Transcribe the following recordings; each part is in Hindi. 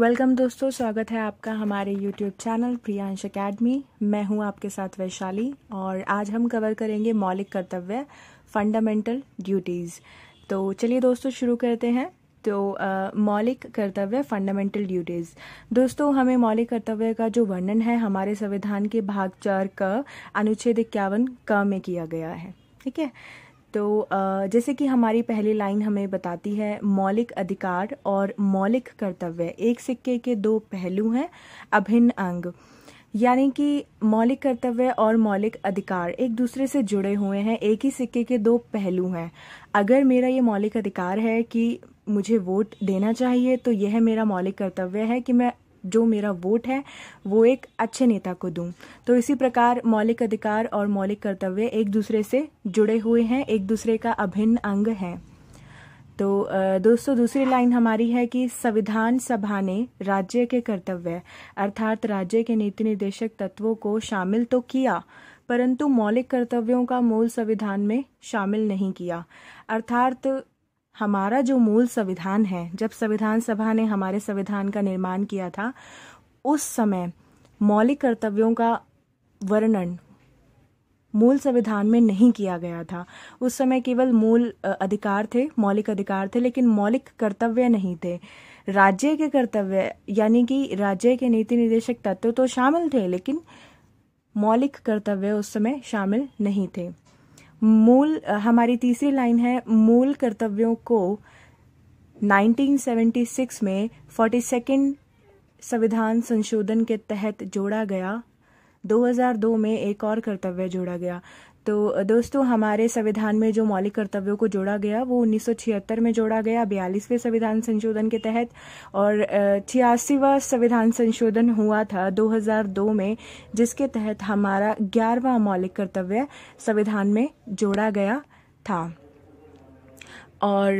वेलकम दोस्तों स्वागत है आपका हमारे यूट्यूब चैनल प्रियांश अकेडमी मैं हूं आपके साथ वैशाली और आज हम कवर करेंगे मौलिक कर्तव्य फंडामेंटल ड्यूटीज़ तो चलिए दोस्तों शुरू करते हैं तो आ, मौलिक कर्तव्य फंडामेंटल ड्यूटीज़ दोस्तों हमें मौलिक कर्तव्य का जो वर्णन है हमारे संविधान के भाग चार क अनुच्छेद इक्यावन क में किया गया है ठीक है तो जैसे कि हमारी पहली लाइन हमें बताती है मौलिक अधिकार और मौलिक कर्तव्य एक सिक्के के दो पहलू हैं अभिन्न अंग यानी कि मौलिक कर्तव्य और मौलिक अधिकार एक दूसरे से जुड़े हुए हैं एक ही सिक्के के दो पहलू हैं अगर मेरा ये मौलिक अधिकार है कि मुझे वोट देना चाहिए तो यह मेरा मौलिक कर्तव्य है कि मैं जो मेरा वोट है वो एक अच्छे नेता को दूं तो इसी प्रकार मौलिक अधिकार और मौलिक कर्तव्य एक दूसरे से जुड़े हुए हैं एक दूसरे का अभिन्न अंग है तो दोस्तों दूसरी लाइन हमारी है कि संविधान सभा ने राज्य के कर्तव्य अर्थात राज्य के नीति निर्देशक तत्वों को शामिल तो किया परंतु मौलिक कर्तव्यों का मूल संविधान में शामिल नहीं किया अर्थात हमारा जो मूल संविधान है जब संविधान सभा ने हमारे संविधान का निर्माण किया था उस समय मौलिक कर्तव्यों का वर्णन मूल संविधान में नहीं किया गया था उस समय केवल मूल अधिकार थे मौलिक अधिकार थे लेकिन मौलिक कर्तव्य नहीं थे राज्य के कर्तव्य यानी कि राज्य के नीति निर्देशक तत्व तो शामिल थे लेकिन मौलिक कर्तव्य उस समय शामिल नहीं थे मूल हमारी तीसरी लाइन है मूल कर्तव्यों को 1976 में फोर्टी सेकेंड संविधान संशोधन के तहत जोड़ा गया 2002 में एक और कर्तव्य जोड़ा गया तो दोस्तों हमारे संविधान में जो मौलिक कर्तव्यों को जोड़ा गया वो 1976 में जोड़ा गया बयालीसवें संविधान संशोधन के तहत और छियासीवा संविधान संशोधन हुआ था 2002 में जिसके तहत हमारा ग्यारहवा मौलिक कर्तव्य संविधान में जोड़ा गया था और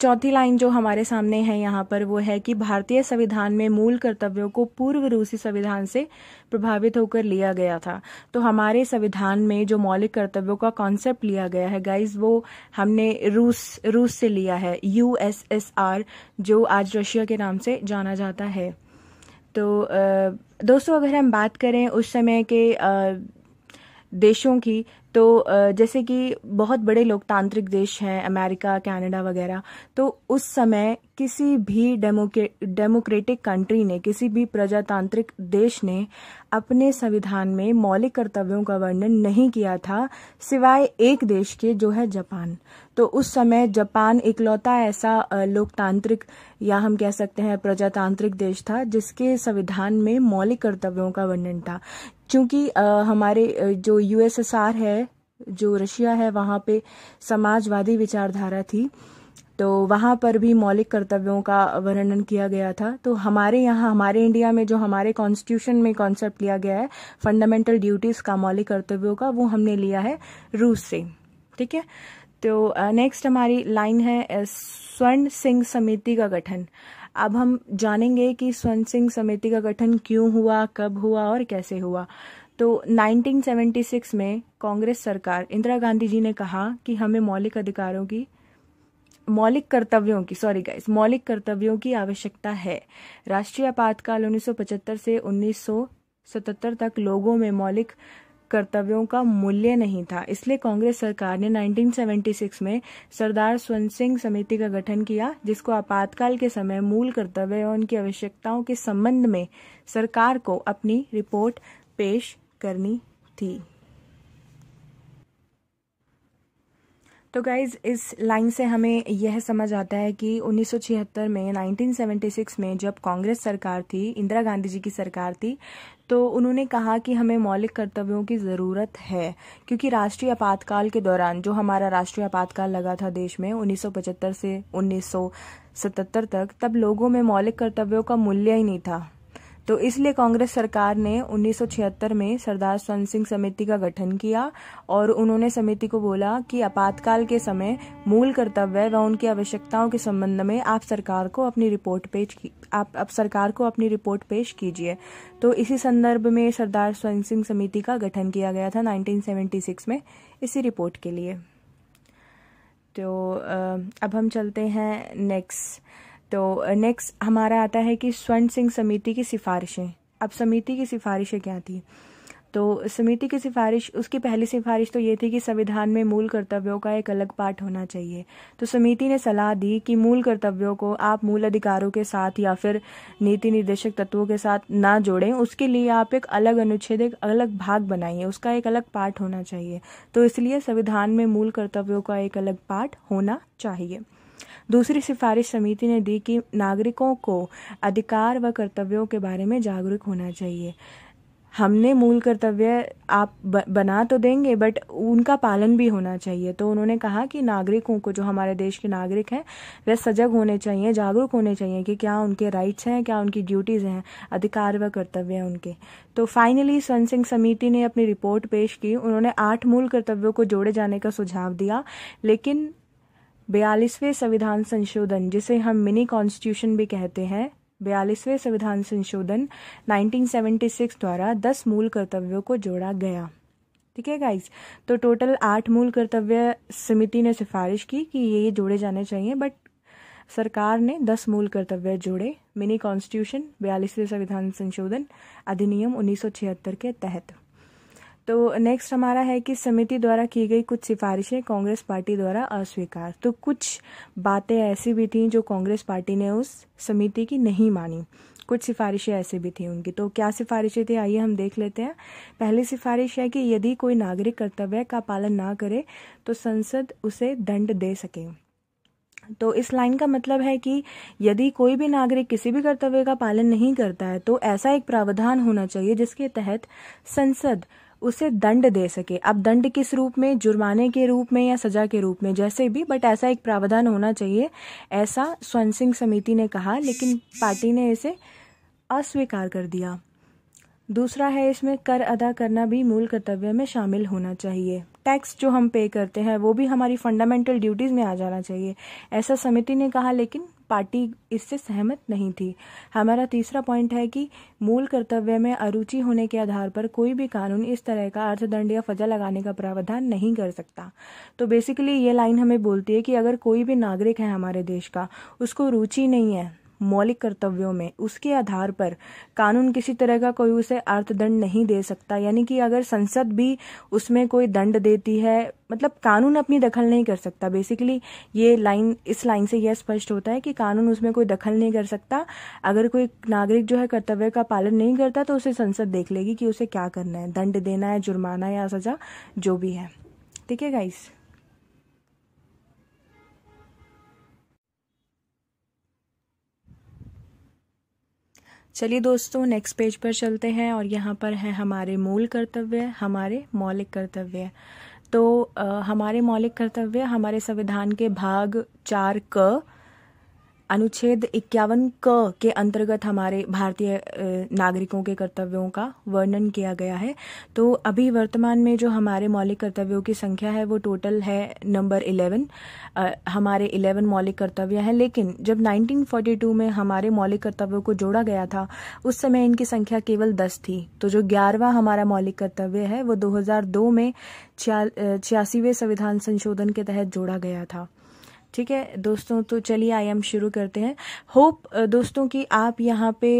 चौथी लाइन जो हमारे सामने है यहाँ पर वो है कि भारतीय संविधान में मूल कर्तव्यों को पूर्व रूसी संविधान से प्रभावित होकर लिया गया था तो हमारे संविधान में जो मौलिक कर्तव्यों का कॉन्सेप्ट लिया गया है गाइस वो हमने रूस रूस से लिया है यूएसएसआर जो आज रशिया के नाम से जाना जाता है तो दोस्तों अगर हम बात करें उस समय के देशों की तो जैसे कि बहुत बड़े लोकतांत्रिक देश हैं अमेरिका कनाडा वगैरह तो उस समय किसी भी डेमोक्रेटिक कंट्री ने किसी भी प्रजातांत्रिक देश ने अपने संविधान में मौलिक कर्तव्यों का वर्णन नहीं किया था सिवाय एक देश के जो है जापान तो उस समय जापान इकलौता ऐसा लोकतांत्रिक या हम कह सकते हैं प्रजातांत्रिक देश था जिसके संविधान में मौलिक कर्तव्यों का वर्णन था क्योंकि हमारे जो यूएसएसआर है जो रशिया है वहां पे समाजवादी विचारधारा थी तो वहां पर भी मौलिक कर्तव्यों का वर्णन किया गया था तो हमारे यहाँ हमारे इंडिया में जो हमारे कॉन्स्टिट्यूशन में कॉन्सेप्ट लिया गया है फंडामेंटल ड्यूटीज़ का मौलिक कर्तव्यों का वो हमने लिया है रूस से ठीक है तो नेक्स्ट हमारी लाइन है स्वर्ण सिंह समिति का गठन अब हम जानेंगे कि स्वर्ण सिंह समिति का गठन क्यों हुआ कब हुआ और कैसे हुआ तो 1976 में कांग्रेस सरकार इंदिरा गांधी जी ने कहा कि हमें मौलिक अधिकारों की मौलिक कर्तव्यों की सॉरी गाइस मौलिक कर्तव्यों की आवश्यकता है राष्ट्रीय आपातकाल 1975 से 1977 तक लोगों में मौलिक कर्तव्यों का मूल्य नहीं था इसलिए कांग्रेस सरकार ने 1976 में सरदार स्वर्ण सिंह समिति का गठन किया जिसको आपातकाल के समय मूल कर्तव्य और उनकी आवश्यकताओं के संबंध में सरकार को अपनी रिपोर्ट पेश करनी थी तो गाइज इस लाइन से हमें यह समझ आता है कि 1976 में 1976 में जब कांग्रेस सरकार थी इंदिरा गांधी जी की सरकार थी तो उन्होंने कहा कि हमें मौलिक कर्तव्यों की ज़रूरत है क्योंकि राष्ट्रीय आपातकाल के दौरान जो हमारा राष्ट्रीय आपातकाल लगा था देश में 1975 से 1977 तक तब लोगों में मौलिक कर्तव्यों का मूल्य ही नहीं था तो इसलिए कांग्रेस सरकार ने 1976 में सरदार स्वर्ण सिंह समिति का गठन किया और उन्होंने समिति को बोला कि आपातकाल के समय मूल कर्तव्य व उनकी आवश्यकताओं के संबंध में आप सरकार को अपनी रिपोर्ट पेश की आप सरकार को अपनी रिपोर्ट पेश कीजिए तो इसी संदर्भ में सरदार स्वर्ण सिंह समिति का गठन किया गया था नाइनटीन में इसी रिपोर्ट के लिए तो अब हम चलते हैं नेक्स्ट तो नेक्स्ट uh, हमारा आता है कि स्वर्ण सिंह समिति की सिफारिशें अब समिति की सिफारिशें क्या थी तो समिति की सिफारिश उसकी पहली सिफारिश तो ये थी कि संविधान में मूल कर्तव्यों का एक अलग पाठ होना चाहिए तो समिति ने सलाह दी कि मूल कर्तव्यों को आप मूल अधिकारों के साथ या फिर नीति निर्देशक तत्वों के साथ ना जोड़ें उसके लिए आप एक अलग अनुच्छेद एक अलग भाग बनाइए उसका एक अलग पाठ होना चाहिए तो इसलिए संविधान में मूल कर्तव्यों का एक अलग पाठ होना चाहिए दूसरी सिफारिश समिति ने दी कि नागरिकों को अधिकार व कर्तव्यों के बारे में जागरूक होना चाहिए हमने मूल कर्तव्य आप बना तो देंगे बट उनका पालन भी होना चाहिए तो उन्होंने कहा कि नागरिकों को जो हमारे देश के नागरिक हैं वे सजग होने चाहिए जागरूक होने चाहिए कि क्या उनके राइट्स हैं क्या उनकी ड्यूटीज़ हैं अधिकार व कर्तव्य हैं उनके तो फाइनली स्वर्ण सिंह समिति ने अपनी रिपोर्ट पेश की उन्होंने आठ मूल कर्तव्यों को जोड़े जाने का सुझाव दिया लेकिन बयालीसवें संविधान संशोधन जिसे हम मिनी कॉन्स्टिट्यूशन भी कहते हैं बयालीसवें संविधान संशोधन 1976 द्वारा 10 मूल कर्तव्यों को जोड़ा गया ठीक है गाइज तो टोटल आठ मूल कर्तव्य समिति ने सिफारिश की कि ये जोड़े जाने चाहिए बट सरकार ने दस मूल कर्तव्य जोड़े मिनी कॉन्स्टिट्यूशन बयालीसवें संविधान संशोधन अधिनियम 1976 के तहत तो नेक्स्ट हमारा है कि समिति द्वारा की गई कुछ सिफारिशें कांग्रेस पार्टी द्वारा अस्वीकार तो कुछ बातें ऐसी भी थी जो कांग्रेस पार्टी ने उस समिति की नहीं मानी कुछ सिफारिशें ऐसे भी थी उनकी तो क्या सिफारिशें थी आइए हम देख लेते हैं पहली सिफारिश है कि यदि कोई नागरिक कर्तव्य का पालन ना करे तो संसद उसे दंड दे सके तो इस लाइन का मतलब है कि यदि कोई भी नागरिक किसी भी कर्तव्य का पालन नहीं करता है तो ऐसा एक प्रावधान होना चाहिए जिसके तहत संसद उसे दंड दे सके अब दंड किस रूप में जुर्माने के रूप में या सजा के रूप में जैसे भी बट ऐसा एक प्रावधान होना चाहिए ऐसा स्वयं सिंह समिति ने कहा लेकिन पार्टी ने इसे अस्वीकार कर दिया दूसरा है इसमें कर अदा करना भी मूल कर्तव्य में शामिल होना चाहिए टैक्स जो हम पे करते हैं वो भी हमारी फंडामेंटल ड्यूटीज में आ जाना चाहिए ऐसा समिति ने कहा लेकिन पार्टी इससे सहमत नहीं थी हमारा तीसरा पॉइंट है कि मूल कर्तव्य में अरुचि होने के आधार पर कोई भी कानून इस तरह का अर्थदंड या फजा लगाने का प्रावधान नहीं कर सकता तो बेसिकली ये लाइन हमें बोलती है कि अगर कोई भी नागरिक है हमारे देश का उसको रुचि नहीं है मौलिक कर्तव्यों में उसके आधार पर कानून किसी तरह का कोई उसे अर्थदंड नहीं दे सकता यानी कि अगर संसद भी उसमें कोई दंड देती है मतलब कानून अपनी दखल नहीं कर सकता बेसिकली ये लाइन इस लाइन से यह स्पष्ट होता है कि कानून उसमें कोई दखल नहीं कर सकता अगर कोई नागरिक जो है कर्तव्य का पालन नहीं करता तो उसे संसद देख लेगी कि उसे क्या करना है दंड देना है जुर्माना या सजा जो भी है ठीक है गाइस चलिए दोस्तों नेक्स्ट पेज पर चलते हैं और यहाँ पर है हमारे मूल कर्तव्य हमारे मौलिक कर्तव्य तो आ, हमारे मौलिक कर्तव्य हमारे संविधान के भाग चार क अनुच्छेद इक्यावन क के अंतर्गत हमारे भारतीय नागरिकों के कर्तव्यों का वर्णन किया गया है तो अभी वर्तमान में जो हमारे मौलिक कर्तव्यों की संख्या है वो टोटल है नंबर इलेवन हमारे इलेवन मौलिक कर्तव्य हैं लेकिन जब 1942 में हमारे मौलिक कर्तव्यों को जोड़ा गया था उस समय इनकी संख्या केवल दस थी तो जो ग्यारहवा हमारा मौलिक कर्तव्य है वो दो में छियासीवें संविधान संशोधन के तहत जोड़ा गया था ठीक है दोस्तों तो चलिए आई एम शुरू करते हैं होप दोस्तों कि आप यहाँ पे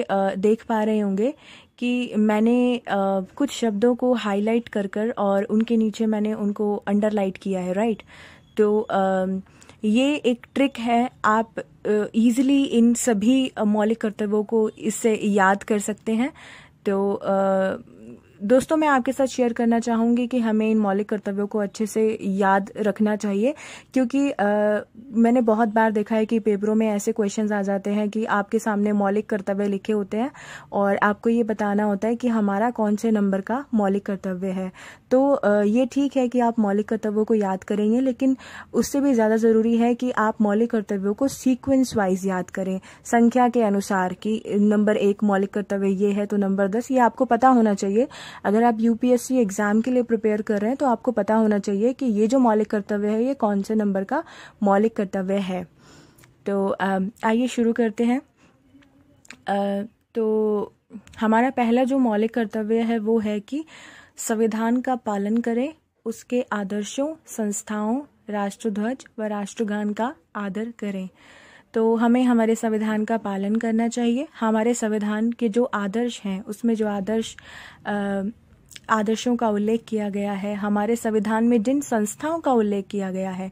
देख पा रहे होंगे कि मैंने कुछ शब्दों को हाईलाइट कर कर और उनके नीचे मैंने उनको अंडरलाइट किया है राइट तो ये एक ट्रिक है आप इजीली इन सभी मौलिक कर्तव्यों को इससे याद कर सकते हैं तो दोस्तों मैं आपके साथ शेयर करना चाहूंगी कि हमें इन मौलिक कर्तव्यों को अच्छे से याद रखना चाहिए क्योंकि आ, मैंने बहुत बार देखा है कि पेपरों में ऐसे क्वेश्चन आ जाते हैं कि आपके सामने मौलिक कर्तव्य लिखे होते हैं और आपको ये बताना होता है कि हमारा कौन से नंबर का मौलिक कर्तव्य है तो ये ठीक है कि आप मौलिक कर्तव्यों को याद करेंगे लेकिन उससे भी ज़्यादा ज़रूरी है कि आप मौलिक कर्तव्यों को सीक्वेंस वाइज याद करें संख्या के अनुसार कि नंबर एक मौलिक कर्तव्य ये है तो नंबर दस ये आपको पता होना चाहिए अगर आप यूपीएससी एग्जाम के लिए प्रिपेयर कर रहे हैं तो आपको पता होना चाहिए कि ये जो मौलिक कर्तव्य है ये कौन से नंबर का मौलिक कर्तव्य है तो आइए शुरू करते हैं आ, तो हमारा पहला जो मौलिक कर्तव्य है वो है कि संविधान का पालन करें उसके आदर्शों संस्थाओं राष्ट्रध्वज व राष्ट्रगान का आदर करें तो हमें हमारे संविधान का पालन करना चाहिए हमारे संविधान के जो आदर्श हैं उसमें जो आदर्श आ, आदर्शों का उल्लेख किया गया है हमारे संविधान में जिन संस्थाओं का उल्लेख किया गया है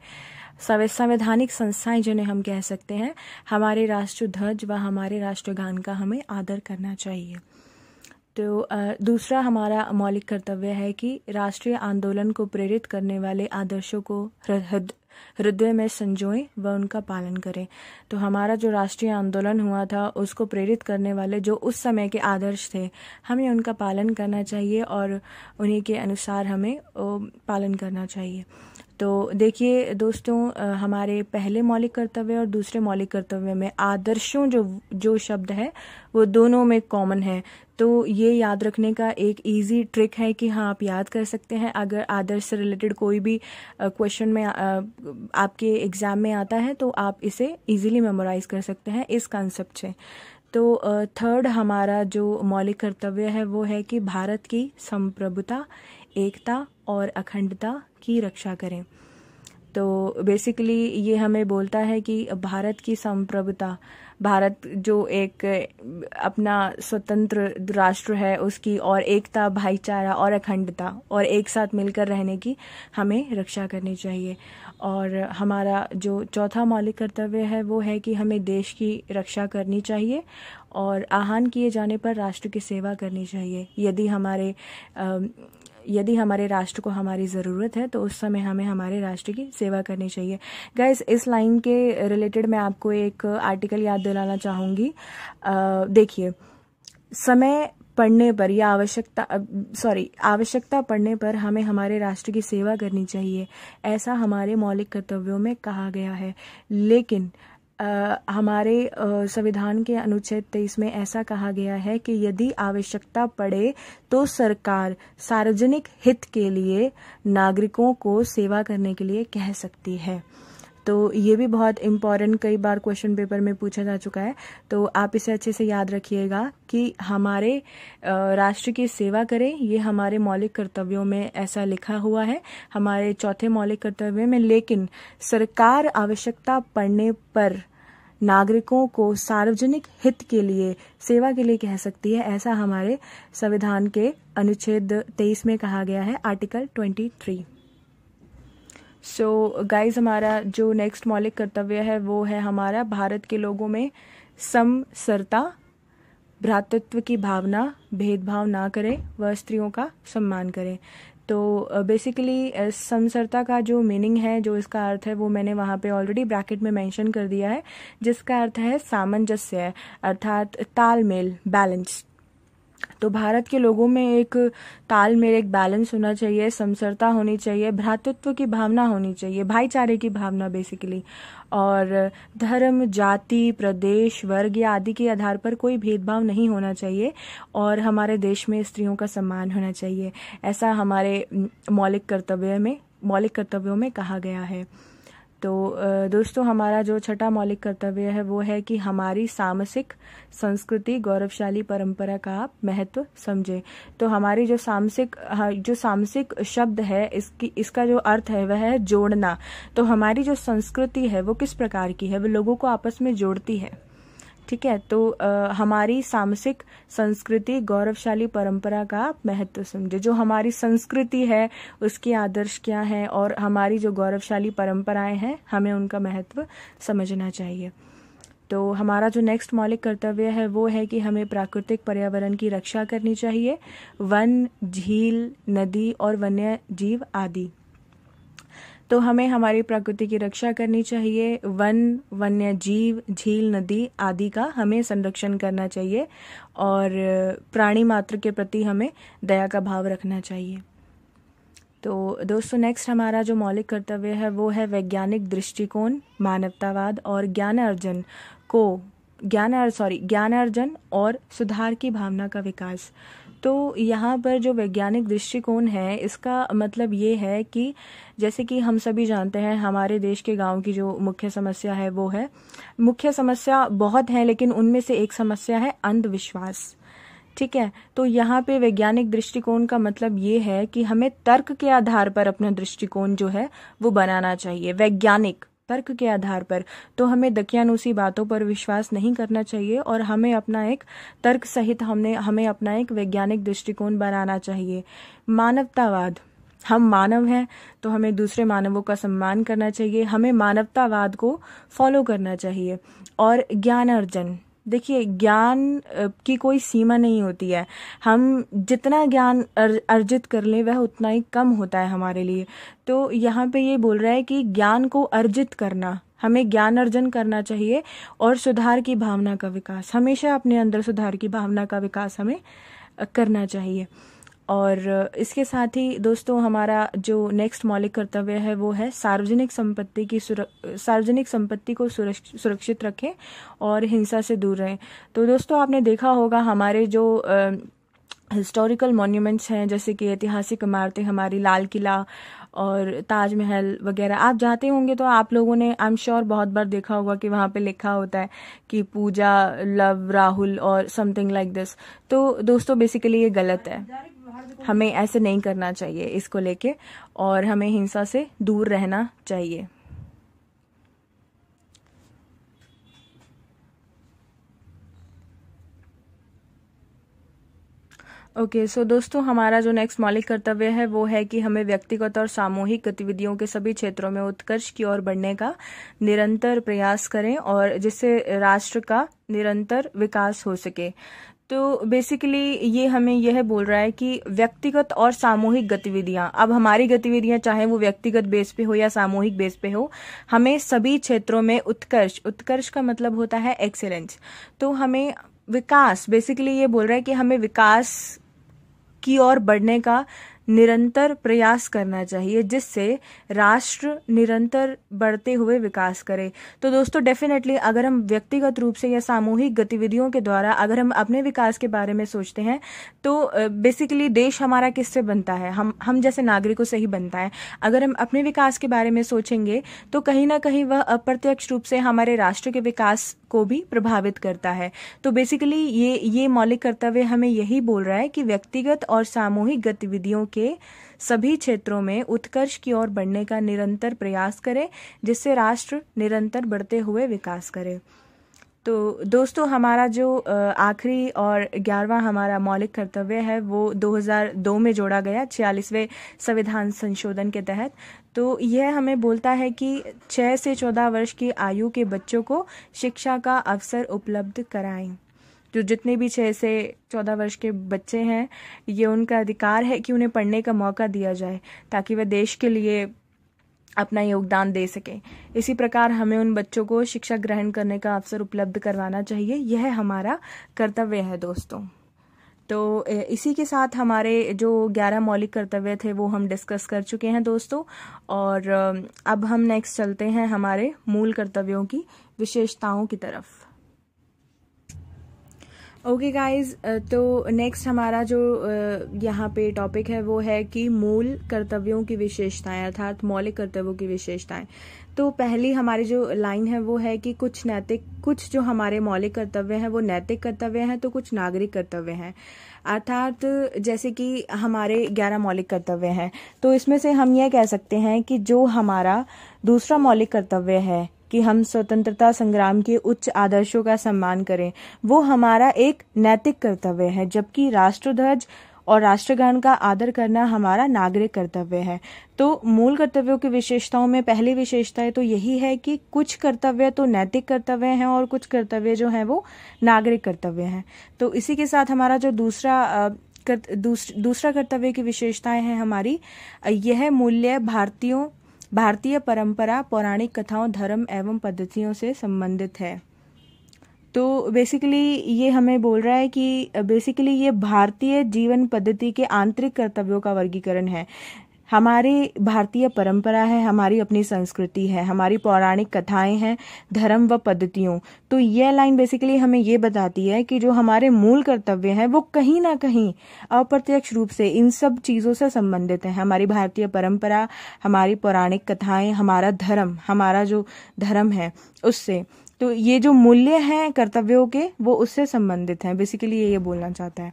संवैधानिक संस्थाएं जिन्हें हम कह सकते हैं हमारे राष्ट्रध्वज व हमारे राष्ट्रगान का हमें आदर करना चाहिए तो दूसरा हमारा मौलिक कर्तव्य है कि राष्ट्रीय आंदोलन को प्रेरित करने वाले आदर्शों को हृदय में संजोएं व उनका पालन करें तो हमारा जो राष्ट्रीय आंदोलन हुआ था उसको प्रेरित करने वाले जो उस समय के आदर्श थे हमें उनका पालन करना चाहिए और उन्हीं के अनुसार हमें पालन करना चाहिए तो देखिए दोस्तों हमारे पहले मौलिक कर्तव्य और दूसरे मौलिक कर्तव्य में आदर्शों जो जो शब्द है वो दोनों में कॉमन है तो ये याद रखने का एक इजी ट्रिक है कि हाँ आप याद कर सकते हैं अगर आदर्श से रिलेटेड कोई भी क्वेश्चन में आ, आपके एग्ज़ाम में आता है तो आप इसे इजीली मेमोराइज कर सकते हैं इस कॉन्सेप्ट से तो थर्ड हमारा जो मौलिक कर्तव्य है वो है कि भारत की संप्रभुता एकता और अखंडता की रक्षा करें तो बेसिकली ये हमें बोलता है कि भारत की संप्रभुता भारत जो एक अपना स्वतंत्र राष्ट्र है उसकी और एकता भाईचारा और अखंडता और एक साथ मिलकर रहने की हमें रक्षा करनी चाहिए और हमारा जो चौथा मौलिक कर्तव्य है वो है कि हमें देश की रक्षा करनी चाहिए और आह्वान किए जाने पर राष्ट्र की सेवा करनी चाहिए यदि हमारे आ, यदि हमारे राष्ट्र को हमारी ज़रूरत है तो उस समय हमें हमारे राष्ट्र की सेवा करनी चाहिए गैस इस लाइन के रिलेटेड मैं आपको एक आर्टिकल याद दिलाना चाहूंगी देखिए समय पढ़ने पर या आवश्यकता सॉरी आवश्यकता पड़ने पर हमें हमारे राष्ट्र की सेवा करनी चाहिए ऐसा हमारे मौलिक कर्तव्यों में कहा गया है लेकिन आ, हमारे संविधान के अनुच्छेद तेईस में ऐसा कहा गया है कि यदि आवश्यकता पड़े तो सरकार सार्वजनिक हित के लिए नागरिकों को सेवा करने के लिए कह सकती है तो ये भी बहुत इम्पॉर्टेंट कई बार क्वेश्चन पेपर में पूछा जा चुका है तो आप इसे अच्छे से याद रखिएगा कि हमारे राष्ट्र की सेवा करें ये हमारे मौलिक कर्तव्यों में ऐसा लिखा हुआ है हमारे चौथे मौलिक कर्तव्य में लेकिन सरकार आवश्यकता पड़ने पर नागरिकों को सार्वजनिक हित के लिए सेवा के लिए कह सकती है ऐसा हमारे संविधान के अनुच्छेद 23 में कहा गया है आर्टिकल 23 सो so, गाइस हमारा जो नेक्स्ट मौलिक कर्तव्य है वो है हमारा भारत के लोगों में सम सरता भ्रातृत्व की भावना भेदभाव ना करें व स्त्रियों का सम्मान करें तो बेसिकली uh, uh, समसरता का जो मीनिंग है जो इसका अर्थ है वो मैंने वहाँ पे ऑलरेडी ब्रैकेट में मेंशन कर दिया है जिसका अर्थ है सामंजस्य अर्थात तालमेल बैलेंस तो भारत के लोगों में एक ताल में एक बैलेंस होना चाहिए समसरता होनी चाहिए भ्रातृत्व की भावना होनी चाहिए भाईचारे की भावना बेसिकली और धर्म जाति प्रदेश वर्ग या आदि के आधार पर कोई भेदभाव नहीं होना चाहिए और हमारे देश में स्त्रियों का सम्मान होना चाहिए ऐसा हमारे मौलिक कर्तव्य में मौलिक कर्तव्यों में कहा गया है तो दोस्तों हमारा जो छठा मौलिक कर्तव्य है वो है कि हमारी सामसिक संस्कृति गौरवशाली परंपरा का आप महत्व समझें तो हमारी जो सामसिक जो सामसिक शब्द है इसकी इसका जो अर्थ है वह है जोड़ना तो हमारी जो संस्कृति है वो किस प्रकार की है वो लोगों को आपस में जोड़ती है ठीक है तो आ, हमारी सामसिक संस्कृति गौरवशाली परंपरा का महत्व समझे जो हमारी संस्कृति है उसके आदर्श क्या है और हमारी जो गौरवशाली परंपराएं हैं हमें उनका महत्व समझना चाहिए तो हमारा जो नेक्स्ट मौलिक कर्तव्य है वो है कि हमें प्राकृतिक पर्यावरण की रक्षा करनी चाहिए वन झील नदी और वन्य जीव आदि तो हमें हमारी प्रकृति की रक्षा करनी चाहिए वन वन्य जीव झील नदी आदि का हमें संरक्षण करना चाहिए और प्राणी मात्र के प्रति हमें दया का भाव रखना चाहिए तो दोस्तों नेक्स्ट हमारा जो मौलिक कर्तव्य है वो है वैज्ञानिक दृष्टिकोण मानवतावाद और ज्ञान अर्जन को ज्ञान सॉरी ज्ञान अर्जन और सुधार की भावना का विकास तो यहाँ पर जो वैज्ञानिक दृष्टिकोण है इसका मतलब ये है कि जैसे कि हम सभी जानते हैं हमारे देश के गांव की जो मुख्य समस्या है वो है मुख्य समस्या बहुत है लेकिन उनमें से एक समस्या है अंधविश्वास ठीक है तो यहाँ पे वैज्ञानिक दृष्टिकोण का मतलब ये है कि हमें तर्क के आधार पर अपना दृष्टिकोण जो है वो बनाना चाहिए वैज्ञानिक तर्क के आधार पर तो हमें दकियानुसी बातों पर विश्वास नहीं करना चाहिए और हमें अपना एक तर्क सहित हमने हमें अपना एक वैज्ञानिक दृष्टिकोण बनाना चाहिए मानवतावाद हम मानव हैं तो हमें दूसरे मानवों का सम्मान करना चाहिए हमें मानवतावाद को फॉलो करना चाहिए और ज्ञान अर्जन देखिए ज्ञान की कोई सीमा नहीं होती है हम जितना ज्ञान अर्जित कर लें वह उतना ही कम होता है हमारे लिए तो यहाँ पे ये बोल रहा है कि ज्ञान को अर्जित करना हमें ज्ञान अर्जन करना चाहिए और सुधार की भावना का विकास हमेशा अपने अंदर सुधार की भावना का विकास हमें करना चाहिए और इसके साथ ही दोस्तों हमारा जो नेक्स्ट मौलिक कर्तव्य है वो है सार्वजनिक संपत्ति की सार्वजनिक संपत्ति को सुरक्षित रखें और हिंसा से दूर रहें तो दोस्तों आपने देखा होगा हमारे जो हिस्टोरिकल मॉन्यूमेंट्स हैं जैसे कि ऐतिहासिक इमारतें हमारी लाल किला और ताजमहल वगैरह आप जाते होंगे तो आप लोगों ने आई एम श्योर बहुत बार देखा होगा कि वहाँ पे लिखा होता है कि पूजा लव राहुल और समथिंग लाइक दिस तो दोस्तों बेसिकली ये गलत है हमें ऐसे नहीं करना चाहिए इसको लेके और हमें हिंसा से दूर रहना चाहिए ओके okay, सो so दोस्तों हमारा जो नेक्स्ट मौलिक कर्तव्य है वो है कि हमें व्यक्तिगत और सामूहिक गतिविधियों के सभी क्षेत्रों में उत्कर्ष की ओर बढ़ने का निरंतर प्रयास करें और जिससे राष्ट्र का निरंतर विकास हो सके तो बेसिकली ये हमें यह बोल रहा है कि व्यक्तिगत और सामूहिक गतिविधियां अब हमारी गतिविधियां चाहे वो व्यक्तिगत बेस पे हो या सामूहिक बेस पे हो हमें सभी क्षेत्रों में उत्कर्ष उत्कर्ष का मतलब होता है एक्सेलेंस तो हमें विकास बेसिकली ये बोल रहा है कि हमें विकास की ओर बढ़ने का निरंतर प्रयास करना चाहिए जिससे राष्ट्र निरंतर बढ़ते हुए विकास करे तो दोस्तों डेफिनेटली अगर हम व्यक्तिगत रूप से या सामूहिक गतिविधियों के द्वारा अगर हम अपने विकास के बारे में सोचते हैं तो बेसिकली देश हमारा किससे बनता है हम हम जैसे नागरिकों से ही बनता है अगर हम अपने विकास के बारे में सोचेंगे तो कहीं ना कहीं वह अप्रत्यक्ष रूप से हमारे राष्ट्र के विकास को भी प्रभावित करता है तो बेसिकली ये ये मौलिक कर्तव्य हमें यही बोल रहा है कि व्यक्तिगत और सामूहिक गतिविधियों के सभी क्षेत्रों में उत्कर्ष की ओर बढ़ने का निरंतर प्रयास करें जिससे राष्ट्र निरंतर बढ़ते हुए विकास करे तो दोस्तों हमारा जो आखिरी और ग्यारहवा हमारा मौलिक कर्तव्य है वो 2002 में जोड़ा गया छियालीसवें संविधान संशोधन के तहत तो यह हमें बोलता है कि 6 से 14 वर्ष की आयु के बच्चों को शिक्षा का अवसर उपलब्ध कराएं जो जितने भी छः से चौदह वर्ष के बच्चे हैं ये उनका अधिकार है कि उन्हें पढ़ने का मौका दिया जाए ताकि वह देश के लिए अपना योगदान दे सकें इसी प्रकार हमें उन बच्चों को शिक्षा ग्रहण करने का अवसर उपलब्ध करवाना चाहिए यह हमारा कर्तव्य है दोस्तों तो इसी के साथ हमारे जो ग्यारह मौलिक कर्तव्य थे वो हम डिस्कस कर चुके हैं दोस्तों और अब हम नेक्स्ट चलते हैं हमारे मूल कर्तव्यों की विशेषताओं की तरफ ओके गाइस गाइज तो नेक्स्ट हमारा जो यहाँ पे टॉपिक है वो है कि मूल कर्तव्यों की विशेषताएं अर्थात मौलिक कर्तव्यों की विशेषताएं तो पहली हमारी जो लाइन है वो है कि कुछ नैतिक कुछ जो हमारे मौलिक कर्तव्य हैं वो नैतिक कर्तव्य हैं तो कुछ नागरिक कर्तव्य हैं अर्थात जैसे कि हमारे ग्यारह मौलिक कर्तव्य हैं तो इसमें से हम यह कह सकते हैं कि जो हमारा दूसरा मौलिक कर्तव्य है कि हम स्वतंत्रता संग्राम के उच्च आदर्शों का सम्मान करें वो हमारा एक नैतिक कर्तव्य है जबकि राष्ट्रध्वज और राष्ट्रगान का आदर करना हमारा नागरिक कर्तव्य है तो मूल कर्तव्यों की विशेषताओं में पहली विशेषता तो यही है कि कुछ कर्तव्य तो नैतिक कर्तव्य हैं और कुछ कर्तव्य जो हैं वो नागरिक कर्तव्य हैं तो इसी के साथ हमारा जो दूसरा कर, दूस, दूसरा कर्तव्य की विशेषताएं हैं हमारी यह मूल्य भारतीयों भारतीय परंपरा पौराणिक कथाओं धर्म एवं पद्धतियों से संबंधित है तो बेसिकली ये हमें बोल रहा है कि बेसिकली ये भारतीय जीवन पद्धति के आंतरिक कर्तव्यों का वर्गीकरण है हमारे भारतीय परंपरा है हमारी अपनी संस्कृति है हमारी पौराणिक कथाएं हैं धर्म व पद्धतियों तो ये लाइन बेसिकली हमें ये बताती है कि जो हमारे मूल कर्तव्य हैं वो कहीं ना कहीं अप्रत्यक्ष रूप से इन सब चीज़ों से संबंधित हैं हमारी भारतीय परंपरा हमारी पौराणिक कथाएं हमारा धर्म हमारा जो धर्म है उससे तो ये जो मूल्य हैं कर्तव्यों के वो उससे संबंधित हैं बेसिकली ये ये बोलना चाहता है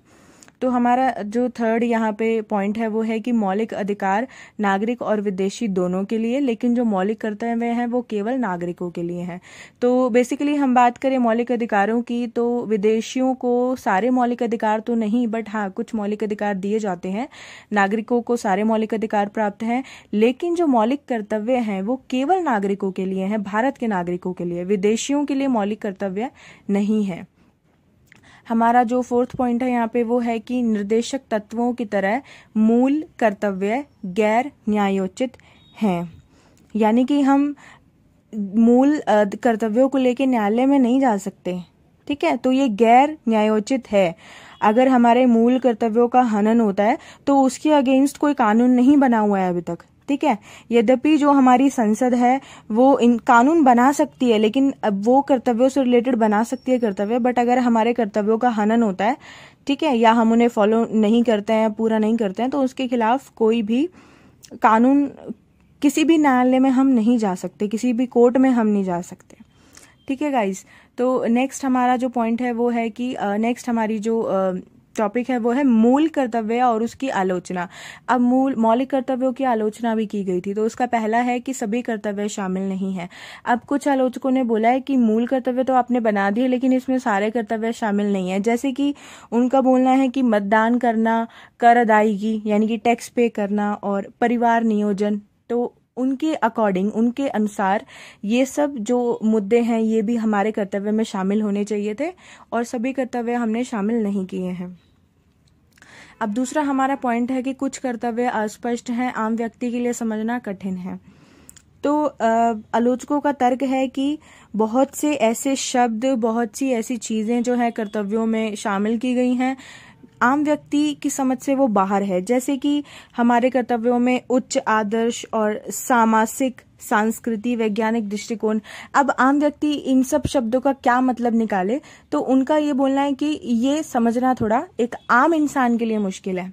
तो हमारा जो थर्ड यहाँ पे पॉइंट है वो है कि मौलिक अधिकार नागरिक और विदेशी दोनों के लिए लेकिन जो मौलिक कर्तव्य हैं वो केवल नागरिकों के लिए हैं तो बेसिकली हम बात करें मौलिक अधिकारों की तो विदेशियों को सारे मौलिक अधिकार तो नहीं बट हाँ कुछ मौलिक अधिकार दिए जाते हैं नागरिकों को सारे मौलिक अधिकार प्राप्त हैं लेकिन जो मौलिक कर्तव्य हैं वो केवल नागरिकों के लिए हैं भारत के नागरिकों के लिए विदेशियों के लिए मौलिक कर्तव्य नहीं है हमारा जो फोर्थ पॉइंट है यहाँ पे वो है कि निर्देशक तत्वों की तरह मूल कर्तव्य गैर न्यायोचित हैं यानी कि हम मूल कर्तव्यों को लेकर न्यायालय में नहीं जा सकते ठीक है तो ये गैर न्यायोचित है अगर हमारे मूल कर्तव्यों का हनन होता है तो उसके अगेंस्ट कोई कानून नहीं बना हुआ है अभी तक ठीक है यद्यपि जो हमारी संसद है वो इन कानून बना सकती है लेकिन अब वो कर्तव्यों से रिलेटेड बना सकती है कर्तव्य बट अगर हमारे कर्तव्यों का हनन होता है ठीक है या हम उन्हें फॉलो नहीं करते हैं पूरा नहीं करते हैं तो उसके खिलाफ कोई भी कानून किसी भी न्यायालय में हम नहीं जा सकते किसी भी कोर्ट में हम नहीं जा सकते ठीक है गाइज तो नेक्स्ट हमारा जो पॉइंट है वो है कि नेक्स्ट हमारी जो टॉपिक है वो है मूल कर्तव्य और उसकी आलोचना अब मूल मौलिक कर्तव्यों की आलोचना भी की गई थी तो उसका पहला है कि सभी कर्तव्य शामिल नहीं है अब कुछ आलोचकों ने बोला है कि मूल कर्तव्य तो आपने बना दिए लेकिन इसमें सारे कर्तव्य शामिल नहीं है जैसे कि उनका बोलना है कि मतदान करना कर अदायगी यानी कि टैक्स पे करना और परिवार नियोजन तो उनके अकॉर्डिंग उनके अनुसार ये सब जो मुद्दे हैं ये भी हमारे कर्तव्य में शामिल होने चाहिए थे और सभी कर्तव्य हमने शामिल नहीं किए हैं अब दूसरा हमारा पॉइंट है कि कुछ कर्तव्य अस्पष्ट हैं आम व्यक्ति के लिए समझना कठिन है तो आलोचकों का तर्क है कि बहुत से ऐसे शब्द बहुत सी ऐसी चीज़ें जो है कर्तव्यों में शामिल की गई हैं आम व्यक्ति की समझ से वो बाहर है जैसे कि हमारे कर्तव्यों में उच्च आदर्श और सामासिक सांस्कृति वैज्ञानिक दृष्टिकोण अब आम व्यक्ति इन सब शब्दों का क्या मतलब निकाले तो उनका ये बोलना है कि ये समझना थोड़ा एक आम इंसान के लिए मुश्किल है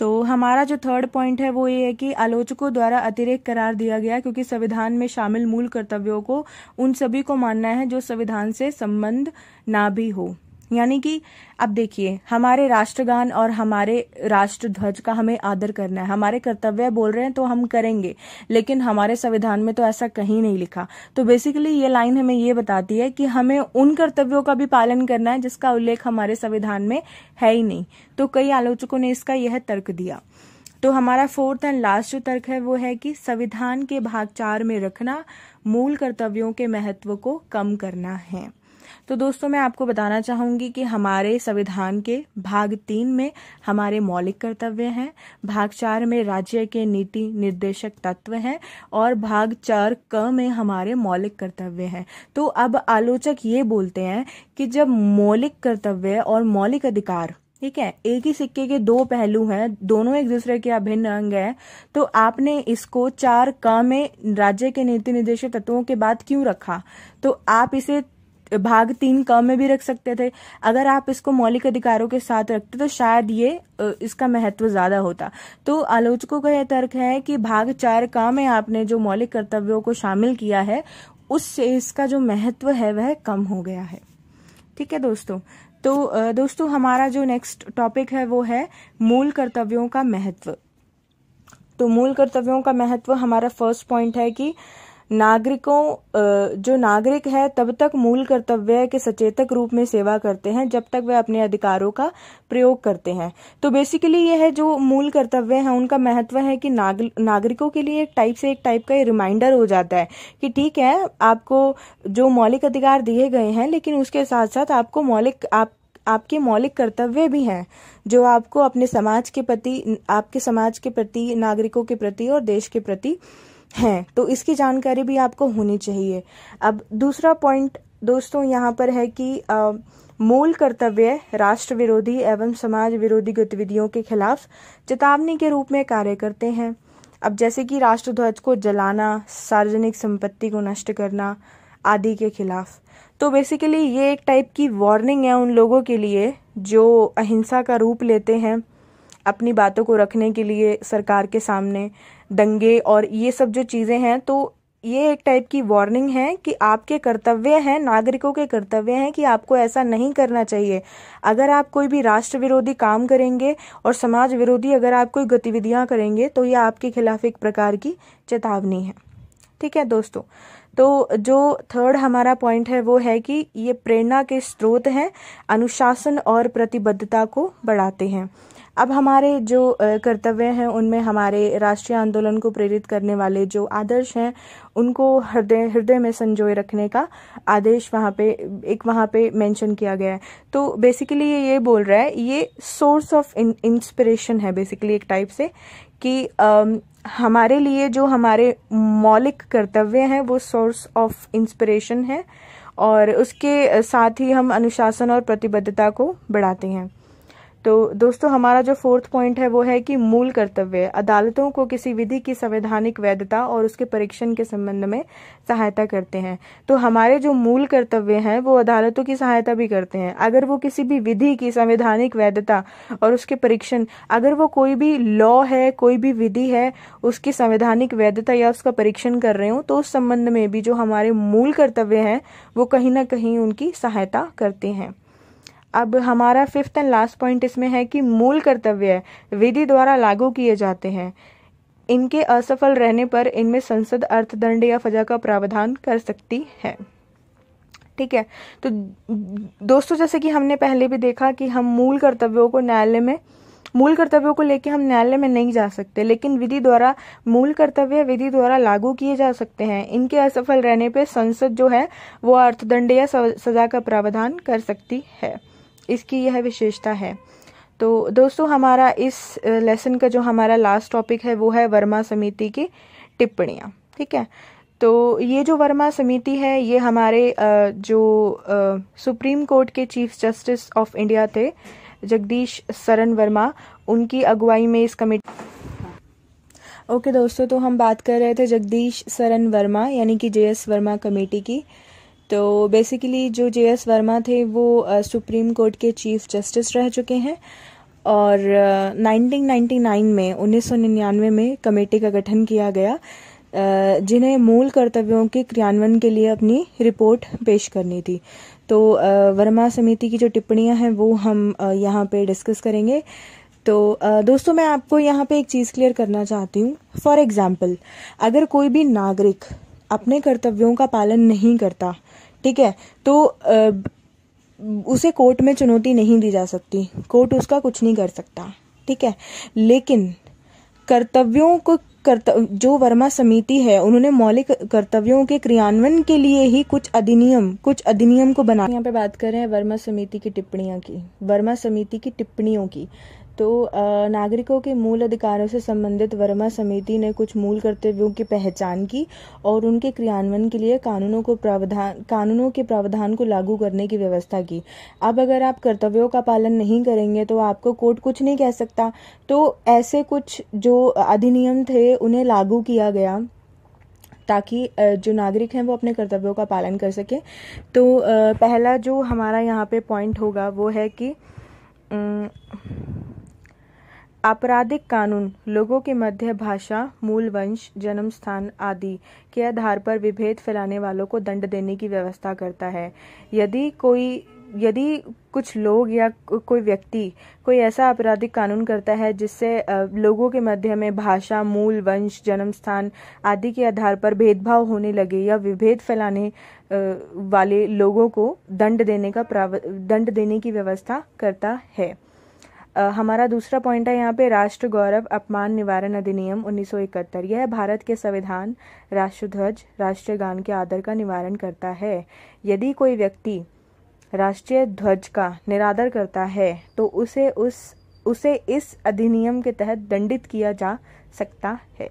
तो हमारा जो थर्ड पॉइंट है वो ये है कि आलोचकों द्वारा अतिरेक करार दिया गया क्योंकि संविधान में शामिल मूल कर्तव्यों को उन सभी को मानना है जो संविधान से संबंध ना भी हो यानी कि अब देखिए हमारे राष्ट्रगान और हमारे राष्ट्र ध्वज का हमें आदर करना है हमारे कर्तव्य बोल रहे हैं तो हम करेंगे लेकिन हमारे संविधान में तो ऐसा कहीं नहीं लिखा तो बेसिकली ये लाइन हमें ये बताती है कि हमें उन कर्तव्यों का भी पालन करना है जिसका उल्लेख हमारे संविधान में है ही नहीं तो कई आलोचकों ने इसका यह तर्क दिया तो हमारा फोर्थ एंड लास्ट जो तर्क है वो है कि संविधान के भाग चार में रखना मूल कर्तव्यों के महत्व को कम करना है तो दोस्तों मैं आपको बताना चाहूंगी कि हमारे संविधान के भाग तीन में हमारे मौलिक कर्तव्य हैं भाग चार में राज्य के नीति निर्देशक तत्व हैं और भाग चार क में हमारे मौलिक कर्तव्य हैं तो अब आलोचक ये बोलते हैं कि जब मौलिक कर्तव्य और मौलिक अधिकार ठीक है एक ही सिक्के के दो पहलू हैं दोनों एक दूसरे के अभिन्न अंग हैं तो आपने इसको चार क में राज्य के नीति निर्देशक तत्वों के बाद क्यों रखा तो आप इसे भाग तीन क में भी रख सकते थे अगर आप इसको मौलिक अधिकारों के साथ रखते तो शायद ये इसका महत्व ज्यादा होता तो आलोचकों का यह तर्क है कि भाग चार क में आपने जो मौलिक कर्तव्यों को शामिल किया है उससे इसका जो महत्व है वह कम हो गया है ठीक है दोस्तों तो दोस्तों हमारा जो नेक्स्ट टॉपिक है वो है मूल कर्तव्यों का महत्व तो मूल कर्तव्यों का महत्व हमारा फर्स्ट पॉइंट है कि नागरिकों जो नागरिक है तब तक मूल कर्तव्य के सचेतक रूप में सेवा करते हैं जब तक वे अपने अधिकारों का प्रयोग करते हैं तो बेसिकली यह है जो मूल कर्तव्य है उनका महत्व है कि नाग, नागरिकों के लिए एक टाइप से एक टाइप का रिमाइंडर हो जाता है कि ठीक है आपको जो मौलिक अधिकार दिए गए हैं लेकिन उसके साथ साथ आपको मौलिक आप आपके मौलिक कर्तव्य भी हैं जो आपको अपने समाज के प्रति आपके समाज के प्रति नागरिकों के प्रति और देश के प्रति हैं तो इसकी जानकारी भी आपको होनी चाहिए अब दूसरा पॉइंट दोस्तों यहाँ पर है कि आ, मूल कर्तव्य राष्ट्र विरोधी एवं समाज विरोधी गतिविधियों के खिलाफ चेतावनी के रूप में कार्य करते हैं अब जैसे कि राष्ट्रध्वज को जलाना सार्वजनिक संपत्ति को नष्ट करना आदि के खिलाफ तो बेसिकली ये एक टाइप की वार्निंग है उन लोगों के लिए जो अहिंसा का रूप लेते हैं अपनी बातों को रखने के लिए सरकार के सामने दंगे और ये सब जो चीज़ें हैं तो ये एक टाइप की वार्निंग है कि आपके कर्तव्य हैं नागरिकों के कर्तव्य हैं कि आपको ऐसा नहीं करना चाहिए अगर आप कोई भी राष्ट्र विरोधी काम करेंगे और समाज विरोधी अगर आप कोई गतिविधियां करेंगे तो ये आपके खिलाफ एक प्रकार की चेतावनी है ठीक है दोस्तों तो जो थर्ड हमारा पॉइंट है वो है कि ये प्रेरणा के स्रोत हैं अनुशासन और प्रतिबद्धता को बढ़ाते हैं अब हमारे जो कर्तव्य हैं उनमें हमारे राष्ट्रीय आंदोलन को प्रेरित करने वाले जो आदर्श हैं उनको हृदय हृदय में संजोए रखने का आदेश वहाँ पे एक वहाँ पे मेंशन किया गया है तो बेसिकली ये ये बोल रहा है ये सोर्स ऑफ इंस्पिरेशन है बेसिकली एक टाइप से कि um, हमारे लिए जो हमारे मौलिक कर्तव्य हैं वो सोर्स ऑफ इंस्पिरेशन है और उसके साथ ही हम अनुशासन और प्रतिबद्धता को बढ़ाते हैं तो दोस्तों हमारा जो फोर्थ पॉइंट है वो है कि मूल कर्तव्य अदालतों को किसी विधि की संवैधानिक वैधता और उसके परीक्षण के संबंध में सहायता करते हैं तो हमारे जो मूल कर्तव्य हैं वो अदालतों की सहायता भी करते हैं अगर वो किसी भी विधि की संवैधानिक वैधता और उसके परीक्षण अगर वो कोई भी लॉ है कोई भी विधि है उसकी संवैधानिक वैधता या उसका परीक्षण कर रहे हो तो उस संबंध में भी जो हमारे मूल कर्तव्य हैं वो कहीं ना कहीं उनकी सहायता करते हैं अब हमारा फिफ्थ एंड लास्ट पॉइंट इसमें है कि मूल कर्तव्य विधि द्वारा लागू किए जाते हैं इनके असफल रहने पर इनमें संसद अर्थदंड या फजा का प्रावधान कर सकती है ठीक है तो दोस्तों जैसे कि हमने पहले भी देखा कि हम मूल कर्तव्यों को न्यायालय में मूल कर्तव्यों को लेकर हम न्यायालय में नहीं जा सकते लेकिन विधि द्वारा मूल कर्तव्य विधि द्वारा लागू किए जा सकते हैं इनके असफल रहने पर संसद जो है वो अर्थदंड या सजा का प्रावधान कर सकती है इसकी यह विशेषता है तो दोस्तों हमारा इस लेसन का जो हमारा लास्ट टॉपिक है वो है वर्मा समिति की टिप्पणियाँ ठीक है तो ये जो वर्मा समिति है ये हमारे जो सुप्रीम कोर्ट के चीफ जस्टिस ऑफ इंडिया थे जगदीश सरन वर्मा उनकी अगुवाई में इस कमेटी ओके okay, दोस्तों तो हम बात कर रहे थे जगदीश सरन वर्मा यानी कि जे एस वर्मा कमेटी की तो बेसिकली जो जे एस वर्मा थे वो सुप्रीम uh, कोर्ट के चीफ जस्टिस रह चुके हैं और 1999 uh, में 1999 में कमेटी का गठन किया गया uh, जिन्हें मूल कर्तव्यों के क्रियान्वयन के लिए अपनी रिपोर्ट पेश करनी थी तो वर्मा समिति की जो टिप्पणियां हैं वो हम यहाँ पे डिस्कस करेंगे तो दोस्तों मैं आपको यहाँ पे एक चीज़ क्लियर करना चाहती हूँ फॉर एग्जाम्पल अगर कोई भी नागरिक अपने कर्तव्यों का पालन नहीं करता ठीक है तो उसे कोर्ट में चुनौती नहीं दी जा सकती कोर्ट उसका कुछ नहीं कर सकता ठीक है लेकिन कर्तव्यों को कर्तव्य जो वर्मा समिति है उन्होंने मौलिक कर्तव्यों के क्रियान्वयन के लिए ही कुछ अधिनियम कुछ अधिनियम को बना यहाँ पे बात कर रहे हैं वर्मा समिति की टिप्पणियों की वर्मा समिति की टिप्पणियों की तो नागरिकों के मूल अधिकारों से संबंधित वर्मा समिति ने कुछ मूल कर्तव्यों की पहचान की और उनके क्रियान्वयन के लिए कानूनों को प्रावधान कानूनों के प्रावधान को लागू करने की व्यवस्था की अब अगर आप कर्तव्यों का पालन नहीं करेंगे तो आपको कोर्ट कुछ नहीं कह सकता तो ऐसे कुछ जो अधिनियम थे उन्हें लागू किया गया ताकि जो नागरिक हैं वो अपने कर्तव्यों का पालन कर सके तो पहला जो हमारा यहाँ पे पॉइंट होगा वो है कि आपराधिक कानून लोगों के मध्य भाषा मूल वंश जन्म स्थान आदि के आधार पर विभेद फैलाने वालों को दंड देने की व्यवस्था करता है यदि कोई यदि कुछ लोग या कोई व्यक्ति कोई ऐसा आपराधिक कानून करता है जिससे लोगों के मध्य में भाषा मूल वंश जन्म स्थान आदि के आधार पर भेदभाव होने लगे या विभेद फैलाने वाले लोगों को दंड देने का दंड देने की व्यवस्था करता है हमारा दूसरा पॉइंट है यहाँ पे राष्ट्र गौरव अपमान निवारण अधिनियम 1971 यह भारत के संविधान राष्ट्रध्वज राष्ट्रगान के आदर का निवारण करता है यदि कोई व्यक्ति राष्ट्रीय ध्वज का निरादर करता है तो उसे उस उसे इस अधिनियम के तहत दंडित किया जा सकता है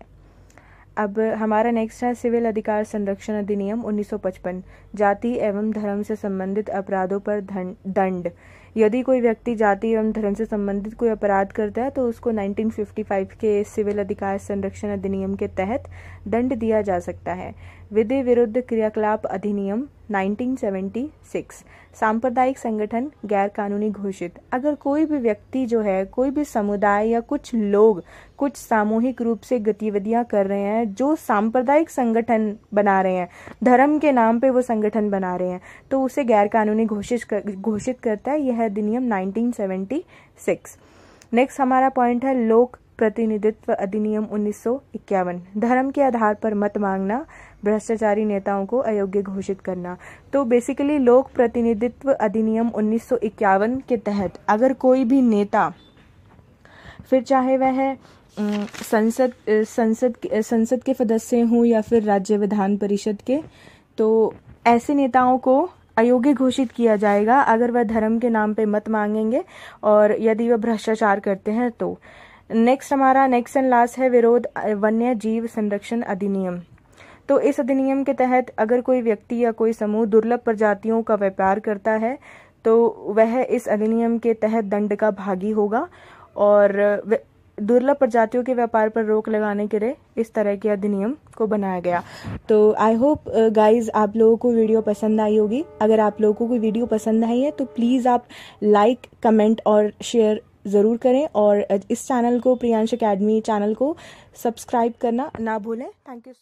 अब हमारा नेक्स्ट है सिविल अधिकार संरक्षण अधिनियम 1955 जाति एवं धर्म से संबंधित अपराधों पर दंड यदि कोई व्यक्ति जाति एवं धर्म से संबंधित कोई अपराध करता है तो उसको 1955 के सिविल अधिकार संरक्षण अधिनियम के तहत दंड दिया जा सकता है विधि विरुद्ध क्रियाकलाप अधिनियम 1976 सांप्रदायिक संगठन गैर कानूनी घोषित अगर कोई भी व्यक्ति जो है कोई भी समुदाय या कुछ लोग कुछ सामूहिक रूप से गतिविधियां कर रहे हैं जो सांप्रदायिक संगठन बना रहे हैं धर्म के नाम पे वो संगठन बना रहे हैं तो उसे गैर कानूनी घोषित कर, घोषित करता है यह अधिनियम नाइनटीन नेक्स्ट हमारा पॉइंट है लोक प्रतिनिधित्व अधिनियम उन्नीस धर्म के आधार पर मत मांगना भ्रष्टाचारी नेताओं को अयोग्य घोषित करना तो बेसिकली लोक प्रतिनिधित्व अधिनियम 1951 के तहत अगर कोई भी नेता फिर चाहे वह संसद संसद संसद के सदस्य हों या फिर राज्य विधान परिषद के तो ऐसे नेताओं को अयोग्य घोषित किया जाएगा अगर वह धर्म के नाम पे मत मांगेंगे और यदि वह भ्रष्टाचार करते हैं तो नेक्स्ट हमारा नेक्स्ट एंड लास्ट है विरोध वन्य जीव संरक्षण अधिनियम तो इस अधिनियम के तहत अगर कोई व्यक्ति या कोई समूह दुर्लभ प्रजातियों का व्यापार करता है तो वह इस अधिनियम के तहत दंड का भागी होगा और दुर्लभ प्रजातियों के व्यापार पर रोक लगाने के लिए इस तरह के अधिनियम को बनाया गया तो आई होप गाइज आप लोगों को वीडियो पसंद आई होगी अगर आप लोगों को वीडियो पसंद आई है तो प्लीज़ आप लाइक कमेंट और शेयर ज़रूर करें और uh, इस चैनल को प्रियांश अकेडमी चैनल को सब्सक्राइब करना ना भूलें थैंक यू